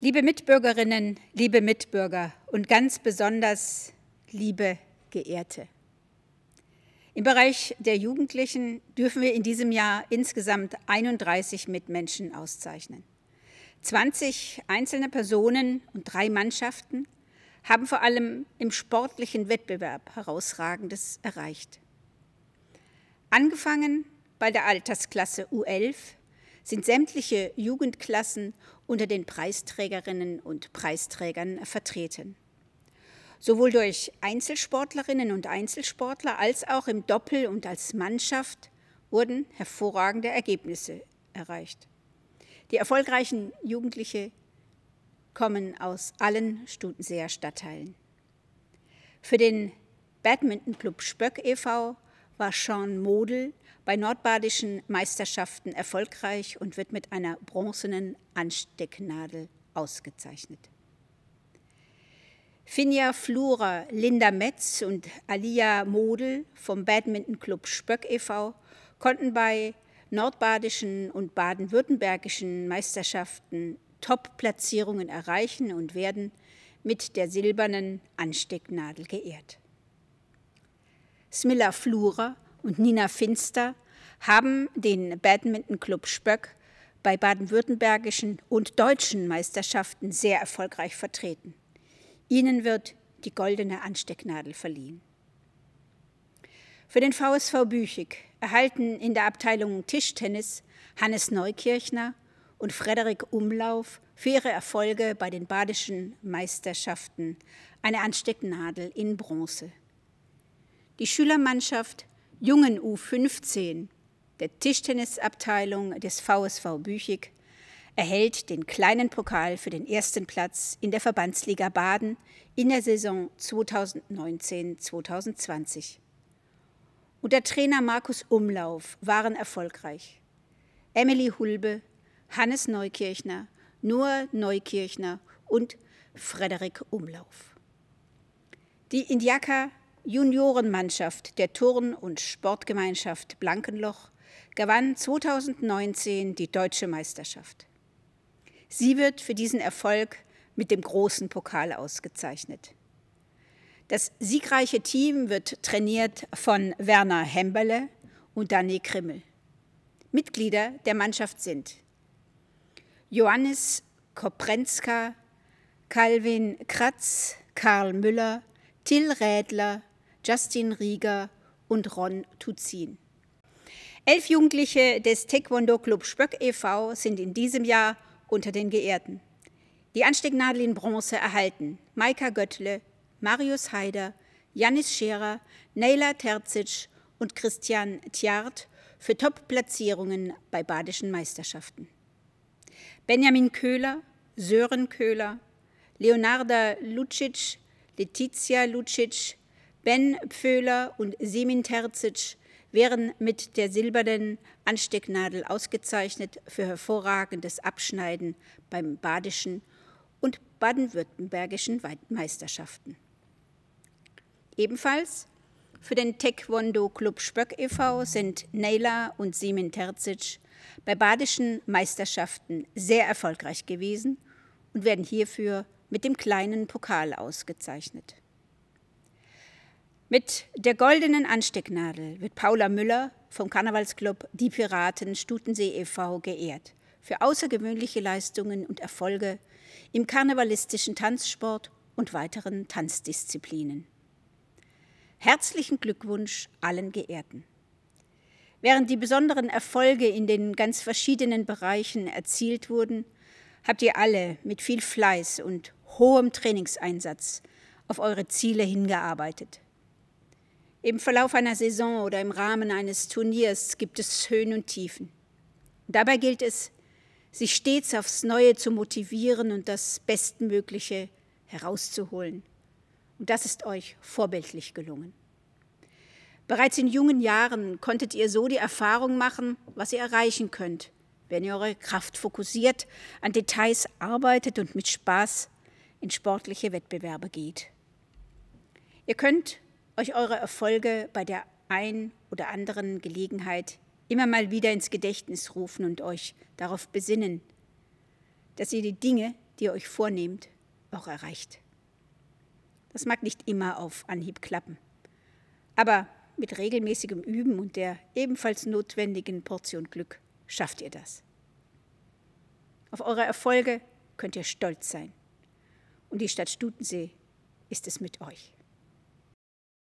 Liebe Mitbürgerinnen, liebe Mitbürger und ganz besonders liebe Geehrte. Im Bereich der Jugendlichen dürfen wir in diesem Jahr insgesamt 31 Mitmenschen auszeichnen. 20 einzelne Personen und drei Mannschaften haben vor allem im sportlichen Wettbewerb herausragendes erreicht. Angefangen bei der Altersklasse U11 sind sämtliche Jugendklassen unter den Preisträgerinnen und Preisträgern vertreten. Sowohl durch Einzelsportlerinnen und Einzelsportler als auch im Doppel und als Mannschaft wurden hervorragende Ergebnisse erreicht. Die erfolgreichen Jugendliche kommen aus allen Stutenseer Stadtteilen. Für den Badmintonclub Spöck e.V war Sean Model bei nordbadischen Meisterschaften erfolgreich und wird mit einer bronzenen Anstecknadel ausgezeichnet. Finja Flurer, Linda Metz und Alia Model vom Badmintonclub Spöck e.V. konnten bei nordbadischen und baden-württembergischen Meisterschaften Top-Platzierungen erreichen und werden mit der silbernen Anstecknadel geehrt. Smilla Flura und Nina Finster haben den Badminton Club Spöck bei baden-württembergischen und deutschen Meisterschaften sehr erfolgreich vertreten. Ihnen wird die goldene Anstecknadel verliehen. Für den VSV Büchig erhalten in der Abteilung Tischtennis Hannes Neukirchner und Frederik Umlauf für ihre Erfolge bei den badischen Meisterschaften eine Anstecknadel in Bronze die Schülermannschaft Jungen U15 der Tischtennisabteilung des VSV Büchig erhält den kleinen Pokal für den ersten Platz in der Verbandsliga Baden in der Saison 2019-2020. Unter Trainer Markus Umlauf waren erfolgreich Emily Hulbe, Hannes Neukirchner, Noah Neukirchner und Frederik Umlauf. Die Indiaka Juniorenmannschaft der Turn- und Sportgemeinschaft Blankenloch gewann 2019 die deutsche Meisterschaft. Sie wird für diesen Erfolg mit dem großen Pokal ausgezeichnet. Das siegreiche Team wird trainiert von Werner Hemberle und Dani Krimmel. Mitglieder der Mannschaft sind Johannes Koprenzka, Calvin Kratz, Karl Müller, Till Rädler, Justin Rieger und Ron Tuzin. Elf Jugendliche des Taekwondo Club Spöck e.V. sind in diesem Jahr unter den Geehrten. Die Anstecknadel in Bronze erhalten Maika Göttle, Marius Haider, Janis Scherer, Neila Terzic und Christian Tjart für Top-Platzierungen bei badischen Meisterschaften. Benjamin Köhler, Sören Köhler, Leonarda Lucic, Letizia Lucic, Ben Pföhler und Simin Terzic wären mit der silbernen Anstecknadel ausgezeichnet für hervorragendes Abschneiden beim badischen und baden-württembergischen Meisterschaften. Ebenfalls für den Taekwondo Club Spöck e.V. sind Neyla und Simin Terzic bei badischen Meisterschaften sehr erfolgreich gewesen und werden hierfür mit dem kleinen Pokal ausgezeichnet. Mit der goldenen Anstecknadel wird Paula Müller vom Karnevalsclub Die Piraten Stutensee e.V. geehrt für außergewöhnliche Leistungen und Erfolge im karnevalistischen Tanzsport und weiteren Tanzdisziplinen. Herzlichen Glückwunsch allen Geehrten. Während die besonderen Erfolge in den ganz verschiedenen Bereichen erzielt wurden, habt ihr alle mit viel Fleiß und hohem Trainingseinsatz auf eure Ziele hingearbeitet. Im Verlauf einer Saison oder im Rahmen eines Turniers gibt es Höhen und Tiefen. Dabei gilt es, sich stets aufs Neue zu motivieren und das Bestmögliche herauszuholen. Und das ist euch vorbildlich gelungen. Bereits in jungen Jahren konntet ihr so die Erfahrung machen, was ihr erreichen könnt, wenn ihr eure Kraft fokussiert, an Details arbeitet und mit Spaß in sportliche Wettbewerbe geht. Ihr könnt euch eure Erfolge bei der ein oder anderen Gelegenheit immer mal wieder ins Gedächtnis rufen und euch darauf besinnen, dass ihr die Dinge, die ihr euch vornehmt, auch erreicht. Das mag nicht immer auf Anhieb klappen, aber mit regelmäßigem Üben und der ebenfalls notwendigen Portion Glück schafft ihr das. Auf eure Erfolge könnt ihr stolz sein. Und die Stadt Stutensee ist es mit euch.